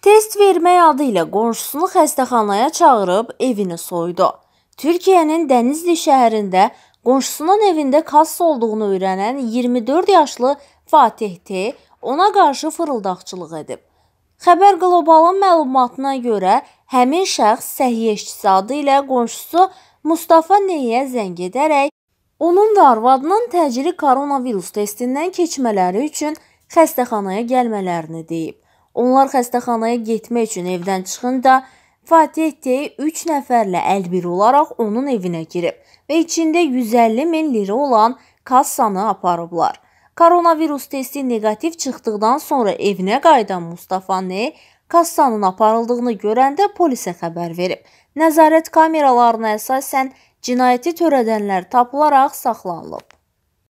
Test vermək adı ilə qonşusunu xəstəxanaya çağırıb evini soydu. Türkiyənin Dənizli şəhərində qonşusunun evində kassa olduğunu öyrənən 24 yaşlı Fatih T ona qarşı fırıldaqçılıq edib. Xəbər Qlobalın məlumatına görə həmin şəxs səhiyyə işçisi adı ilə qonşusu Mustafa Neyə zəng edərək onun və arvadının təcili koronavirus testindən keçmələri üçün xəstəxanaya gəlmələrini deyib. Onlar xəstəxanaya getmək üçün evdən çıxında Fatih T 3 nəfərlə əlbir olaraq onun evinə girib və içində 150 min lira olan kassanı aparıblar. Koronavirus testi negativ çıxdıqdan sonra evinə qayıdan Mustafa N kassanın aparıldığını görəndə polisə xəbər verib. Nəzarət kameralarına əsasən cinayəti törədənlər tapılaraq saxlanılıb.